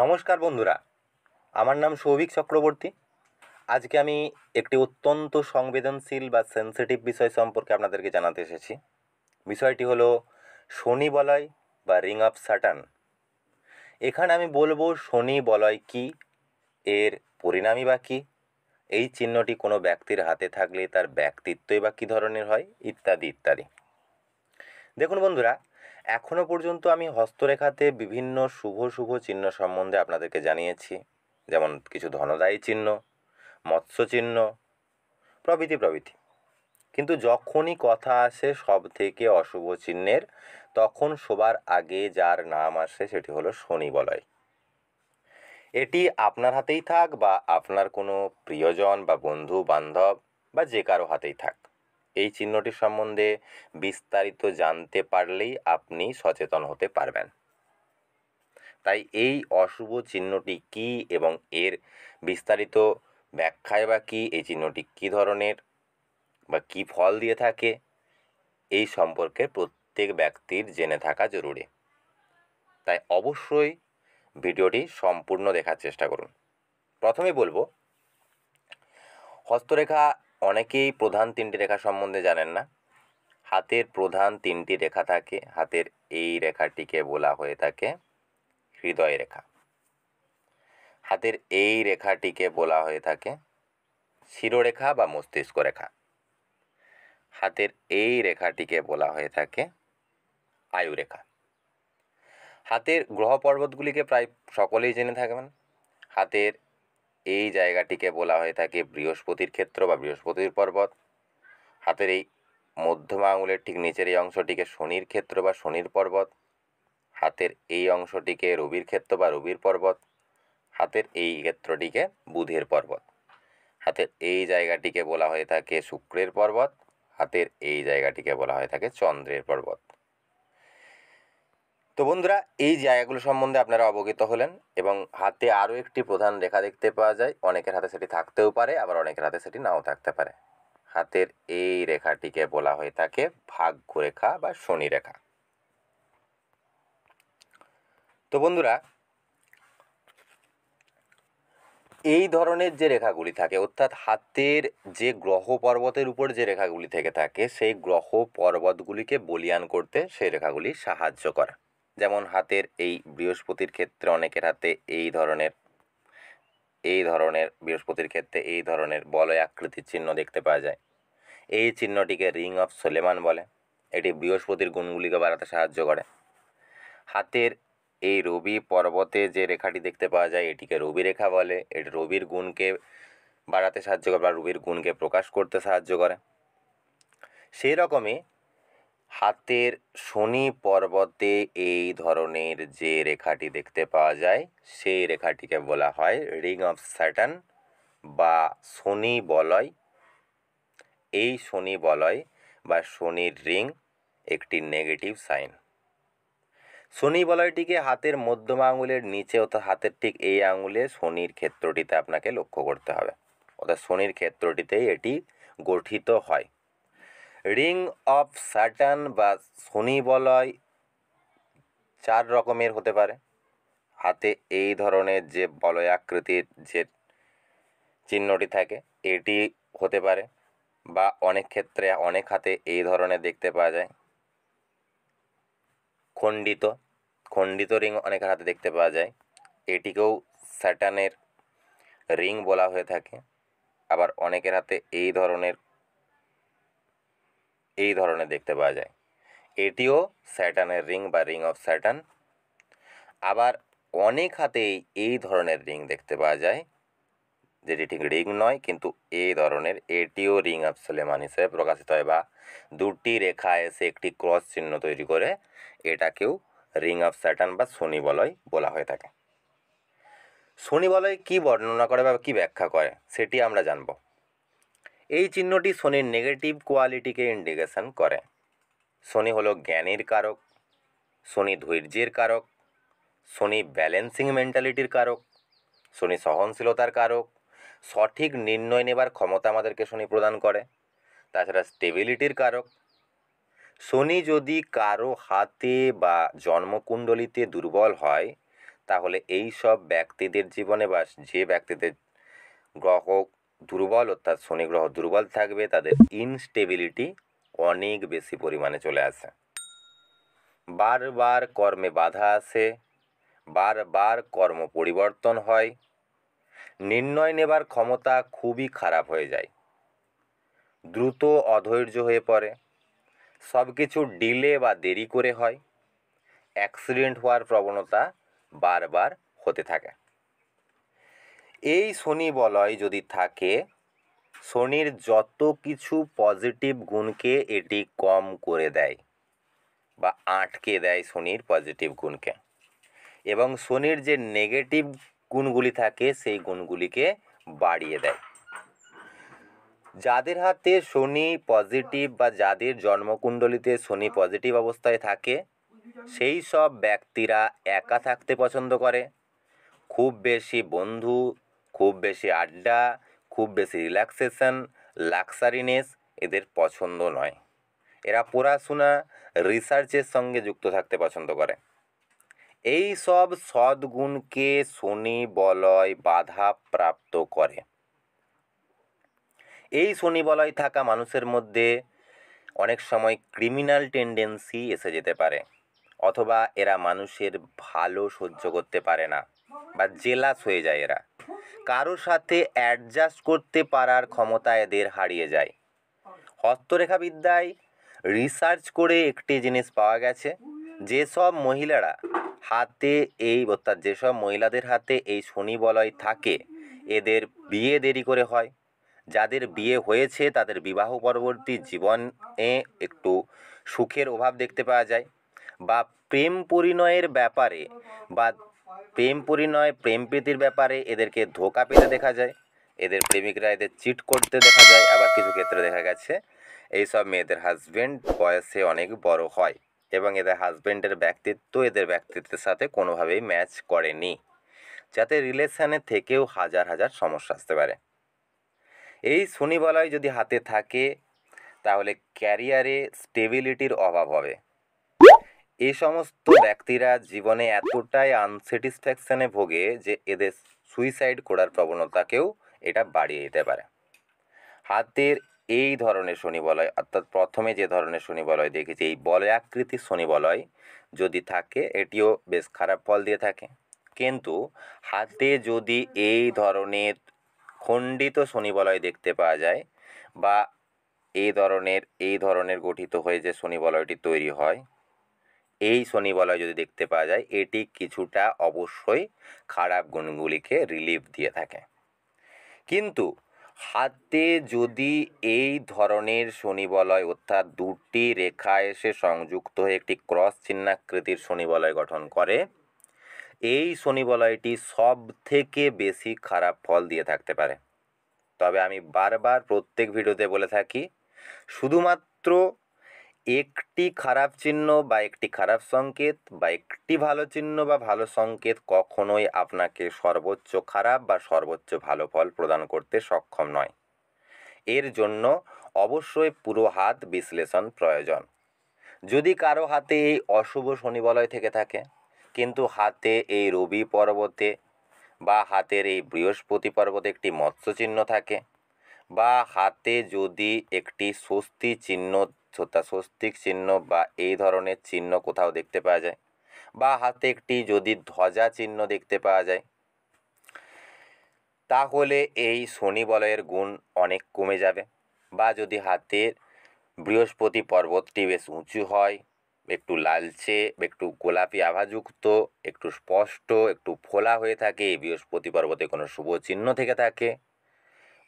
নমস্কার বন্ধুরা আমার নাম সৌভিক চক্রবর্তী আজকে আমি একটি অত্যন্ত সংবেদনশীল বা সেন্সিটিভ বিষয় সম্পর্কে আপনাদেরকে জানাতে এসেছি বিষয়টি হলো শনি বলয় বা রিং অফ স্যাটার্ন এখানে আমি বলবো শনি বলয় কি এর পরিণামী বা কী এই চিহ্নটি কোনো ব্যক্তির হাতে থাকলে তার ব্যক্তিত্বই বা কী ধরনের হয় ইত্যাদি ইত্যাদি দেখুন বন্ধুরা এখনও পর্যন্ত আমি হস্তরেখাতে বিভিন্ন শুভ শুভ চিহ্ন সম্বন্ধে আপনাদেরকে জানিয়েছি যেমন কিছু ধনদায়ী চিহ্ন মৎস্য চিহ্ন প্রভৃতি প্রভৃতি কিন্তু যখনই কথা আসে সব থেকে অশুভ চিহ্নের তখন সবার আগে যার নাম আসে সেটি হলো শনি বলয় এটি আপনার হাতেই থাক বা আপনার কোনো প্রিয়জন বা বন্ধু বান্ধব বা যে কারো হাতেই থাক এই চিহ্নটি সম্বন্ধে বিস্তারিত জানতে পারলেই আপনি সচেতন হতে পারবেন তাই এই অশুভ চিহ্নটি কি এবং এর বিস্তারিত ব্যাখ্যায় বা কী এই চিহ্নটি কী ধরনের বা কি ফল দিয়ে থাকে এই সম্পর্কে প্রত্যেক ব্যক্তির জেনে থাকা জরুরি তাই অবশ্যই ভিডিওটি সম্পূর্ণ দেখার চেষ্টা করুন প্রথমে বলবো হস্তরেখা অনেকেই প্রধান তিনটি রেখা সম্বন্ধে জানেন না হাতের প্রধান তিনটি রেখা থাকে হাতের এই রেখাটিকে বলা হয়ে থাকে হৃদয় রেখা হাতের এই রেখাটিকে বলা হয়ে থাকে শিরোরেখা বা মস্তিষ্ক রেখা হাতের এই রেখাটিকে বলা হয়ে থাকে আয়ুরেখা হাতের গ্রহ পর্বতগুলিকে প্রায় সকলেই জেনে থাকবেন হাতের এই জায়গাটিকে বলা হয়ে থাকে বৃহস্পতির ক্ষেত্র বা বৃহস্পতির পর্বত হাতের এই মধ্যমা আঙুলের ঠিক নিচের এই অংশটিকে শনির ক্ষেত্র বা শনির পর্বত হাতের এই অংশটিকে রবির ক্ষেত্র বা রবির পর্বত হাতের এই ক্ষেত্রটিকে বুধের পর্বত হাতের এই জায়গাটিকে বলা হয়ে থাকে শুক্রের পর্বত হাতের এই জায়গাটিকে বলা হয়ে থাকে চন্দ্রের পর্বত তো বন্ধুরা এই জায়গাগুলো সম্বন্ধে আপনারা অবগত হলেন এবং হাতে আরও একটি প্রধান রেখা দেখতে পাওয়া যায় অনেকের হাতে সেটি থাকতেও পারে আবার অনেকের হাতে সেটি নাও থাকতে পারে হাতের এই রেখাটিকে বলা হয়ে থাকে ভাগ্যরেখা বা শনি রেখা তো বন্ধুরা এই ধরনের যে রেখাগুলি থাকে অর্থাৎ হাতের যে গ্রহ পর্বতের উপর যে রেখাগুলি থেকে থাকে সেই গ্রহ পর্বতগুলিকে বলিয়ান করতে সেই রেখাগুলি সাহায্য করে যেমন হাতের এই বৃহস্পতির ক্ষেত্রে অনেকের হাতে এই ধরনের এই ধরনের বৃহস্পতির ক্ষেত্রে এই ধরনের বলয় আকৃতির চিহ্ন দেখতে পাওয়া যায় এই চিহ্নটিকে রিং অফ সোলেমান বলে এটি বৃহস্পতির গুণগুলিকে বাড়াতে সাহায্য করে হাতের এই রবি পর্বতে যে রেখাটি দেখতে পাওয়া যায় এটিকে রবি রেখা বলে এটি রবির গুণকে বাড়াতে সাহায্য করে বা রবির গুণকে প্রকাশ করতে সাহায্য করে সেই রকমই হাতের শনি পর্বতে এই ধরনের যে রেখাটি দেখতে পাওয়া যায় সেই রেখাটিকে বলা হয় রিং অফ স্যাটার্ন বা শনি বলয় এই শনি বলয় বা শনির রিং একটি নেগেটিভ সাইন শনি বলয়টিকে হাতের মধ্যম আঙুলের নিচে অর্থাৎ হাতের ঠিক এই আঙুলে শনির ক্ষেত্রটিতে আপনাকে লক্ষ্য করতে হবে অর্থাৎ শনির ক্ষেত্রটিতেই এটি গঠিত হয় রিং অফ স্যাটার্ন বা শনি বলয় চার রকমের হতে পারে হাতে এই ধরনের যে বলয় আকৃতির যে চিহ্নটি থাকে এটি হতে পারে বা অনেক ক্ষেত্রে অনেক হাতে এই ধরনের দেখতে পাওয়া যায় খণ্ডিত খণ্ডিত রিং অনেকের হাতে দেখতে পাওয়া যায় এটিকেও স্যাটানের রিং বলা হয়ে থাকে আবার অনেকের হাতে এই ধরনের এই ধরনের দেখতে পাওয়া যায় এটিও স্যাটানের রিং বা রিং অফ স্যাটান আবার অনেক হাতেই এই ধরনের রিং দেখতে পাওয়া যায় যেটি ঠিক রিং নয় কিন্তু এই ধরনের এটিও রিং অফ সুলেমান হিসেবে প্রকাশিত হয় বা দুটি রেখা এসে একটি ক্রস চিহ্ন তৈরি করে এটাকেও রিং অফ স্যাটান বা শনি বলয় বলা হয়ে থাকে শনি বলয় কী বর্ণনা করে বা কী ব্যাখ্যা করে সেটি আমরা জানবো এই চিহ্নটি শনির নেগেটিভ কোয়ালিটিকে ইন্ডিকেশন করে শনি হলো জ্ঞানের কারক শনি ধৈর্যের কারক শনি ব্যালেন্সিং মেন্টালিটির কারক শনি সহনশীলতার কারক সঠিক নির্ণয় নেবার ক্ষমতা আমাদেরকে শনি প্রদান করে তাছাড়া স্টেবিলিটির কারক শনি যদি কারো হাতে বা জন্মকুণ্ডলিতে দুর্বল হয় তাহলে এই সব ব্যক্তিদের জীবনে বা যে ব্যক্তিদের গ্রহ দুর্বল অর্থাৎ শনি গ্রহ দুর্বল থাকবে তাদের ইনস্টেবিলিটি অনেক বেশি পরিমাণে চলে আসে বারবার কর্মে বাধা আসে বারবার কর্ম পরিবর্তন হয় নির্ণয় নেবার ক্ষমতা খুবই খারাপ হয়ে যায় দ্রুত অধৈর্য হয়ে পড়ে সব কিছু ডিলে বা দেরি করে হয় অ্যাক্সিডেন্ট হওয়ার প্রবণতা বারবার হতে থাকে এই শনি বলয় যদি থাকে শনির যত কিছু পজিটিভ গুণকে এটি কম করে দেয় বা আটকে দেয় শনির পজিটিভ গুণকে এবং শনির যে নেগেটিভ গুণগুলি থাকে সেই গুণগুলিকে বাড়িয়ে দেয় যাদের হাতে শনি পজিটিভ বা যাদের জন্মকুণ্ডলিতে শনি পজিটিভ অবস্থায় থাকে সেই সব ব্যক্তিরা একা থাকতে পছন্দ করে খুব বেশি বন্ধু খুব বেশি আড্ডা খুব বেশি রিল্যাক্সেশন লাক্সারিনেস এদের পছন্দ নয় এরা পড়াশোনা রিসার্চের সঙ্গে যুক্ত থাকতে পছন্দ করে এই সব সদ্গুণকে শনি বলয় বাধা প্রাপ্ত করে এই শনি বলয় থাকা মানুষের মধ্যে অনেক সময় ক্রিমিনাল টেন্ডেন্সি এসে যেতে পারে অথবা এরা মানুষের ভালো সহ্য করতে পারে না বা জেলাস হয়ে যায় এরা কারোর সাথে অ্যাডজাস্ট করতে পারার ক্ষমতা এদের হারিয়ে যায় হস্তরেখাবিদ্যায় রিসার্চ করে একটি জিনিস পাওয়া গেছে যেসব মহিলারা হাতে এই অর্থাৎ যেসব মহিলাদের হাতে এই শনি বলয় থাকে এদের বিয়ে দেরি করে হয় যাদের বিয়ে হয়েছে তাদের বিবাহ পরবর্তী জীবনে একটু সুখের অভাব দেখতে পাওয়া যায় বা প্রেম পরিণয়ের ব্যাপারে বা প্রেম পরিণয় প্রেম প্রীতির ব্যাপারে এদেরকে ধোকা পেতে দেখা যায় এদের প্রেমিকরা এদের চিট করতে দেখা যায় আবার কিছু ক্ষেত্রে দেখা গেছে এই সব মেয়েদের হাজব্যান্ড বয়সে অনেক বড় হয় এবং এদের হাজব্যান্ডের ব্যক্তিত্ব এদের ব্যক্তিত্বের সাথে কোনোভাবেই ম্যাচ করেনি যাতে রিলেশানে থেকেও হাজার হাজার সমস্যা আসতে পারে এই শনিবলয় যদি হাতে থাকে তাহলে ক্যারিয়ারে স্টেবিলিটির অভাব হবে এ সমস্ত ব্যক্তিরা জীবনে এতটাই আনস্যাটিসফ্যাকশানে ভোগে যে এদের সুইসাইড করার প্রবণতাকেও এটা বাড়িয়ে দিতে পারে হাতের এই ধরনের শনি বলয় অর্থাৎ প্রথমে যে ধরনের শনিবলয় দেখেছি এই শনি বলয় যদি থাকে এটিও বেশ খারাপ ফল দিয়ে থাকে কিন্তু হাতে যদি এই ধরনের খণ্ডিত শনিবলয় দেখতে পাওয়া যায় বা এই ধরনের এই ধরনের গঠিত হয়ে যে শনি বলয়টি তৈরি হয় এই শনিবলয় যদি দেখতে পাওয়া যায় এটি কিছুটা অবশ্যই খারাপ গুণগুলিকে রিলিফ দিয়ে থাকে কিন্তু হাতে যদি এই ধরনের শনিবলয় অর্থাৎ দুটি রেখা এসে সংযুক্ত হয়ে একটি ক্রস চিহ্নাকৃতির শনিবলয় গঠন করে এই শনিবলয়টি সব থেকে বেশি খারাপ ফল দিয়ে থাকতে পারে তবে আমি বারবার প্রত্যেক ভিডিওতে বলে থাকি শুধুমাত্র একটি খারাপ চিহ্ন বা একটি খারাপ সংকেত বা একটি ভালো চিহ্ন বা ভালো সংকেত কখনোই আপনাকে সর্বোচ্চ খারাপ বা সর্বোচ্চ ভালো ফল প্রদান করতে সক্ষম নয় এর জন্য অবশ্যই পুরো হাত বিশ্লেষণ প্রয়োজন যদি কারো হাতে এই অশুভ শনিবলয় থেকে থাকে কিন্তু হাতে এই রবি পর্বতে বা হাতের এই বৃহস্পতি পর্বতে একটি মৎস্য চিহ্ন থাকে বা হাতে যদি একটি স্বস্তি চিহ্ন ব্যর্থতা স্বস্তিক চিহ্ন বা এই ধরনের চিহ্ন কোথাও দেখতে পাওয়া যায় বা হাতে একটি যদি ধ্বজা চিহ্ন দেখতে পাওয়া যায় তাহলে এই শনি বলয়ের গুণ অনেক কমে যাবে বা যদি হাতের বৃহস্পতি পর্বতটি বেশ উঁচু হয় একটু লালচে একটু গোলাপি আভাযুক্ত একটু স্পষ্ট একটু ফোলা হয়ে থাকে এই বৃহস্পতি পর্বতে কোনো শুভ চিহ্ন থেকে থাকে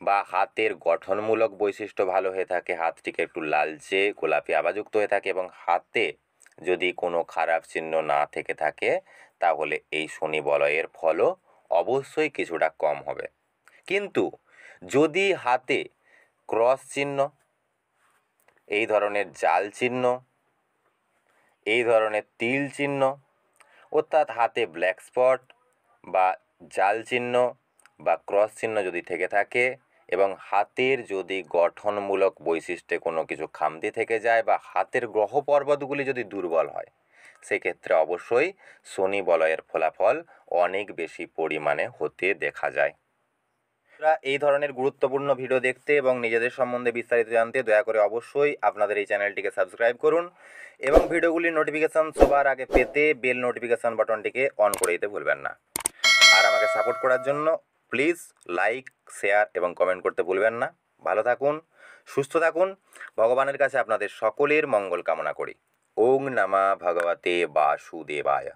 বা হাতের গঠনমূলক বৈশিষ্ট্য ভালো হয়ে থাকে হাতটিকে একটু লালচে গোলাপি আবাযুক্ত হয়ে থাকে এবং হাতে যদি কোনো খারাপ চিহ্ন না থেকে থাকে তাহলে এই শনি বলয়ের ফলও অবশ্যই কিছুটা কম হবে কিন্তু যদি হাতে ক্রস চিহ্ন এই ধরনের জাল চিহ্ন এই ধরনের তিল চিহ্ন অর্থাৎ হাতে ব্ল্যাক স্পট বা জাল চিহ্ন বা ক্রস চিহ্ন যদি থেকে থাকে এবং হাতের যদি গঠনমূলক বৈশিষ্ট্যে কোনো কিছু খামতি থেকে যায় বা হাতের গ্রহ পর্বতগুলি যদি দুর্বল হয় সেক্ষেত্রে অবশ্যই শনি বলয়ের ফলাফল অনেক বেশি পরিমাণে হতে দেখা যায় এই ধরনের গুরুত্বপূর্ণ ভিডিও দেখতে এবং নিজেদের সম্বন্ধে বিস্তারিত জানতে দয়া করে অবশ্যই আপনাদের এই চ্যানেলটিকে সাবস্ক্রাইব করুন এবং ভিডিওগুলির নোটিফিকেশান সবার আগে পেতে বেল নোটিফিকেশান বাটনটিকে অন করে দিতে ভুলবেন না আর আমাকে সাপোর্ট করার জন্য প্লিজ লাইক শেয়ার এবং কমেন্ট করতে ভুলবেন না ভালো থাকুন সুস্থ থাকুন ভগবানের কাছে আপনাদের সকলের মঙ্গল কামনা করি ওং নামা ভগবতে বাসুদেবায়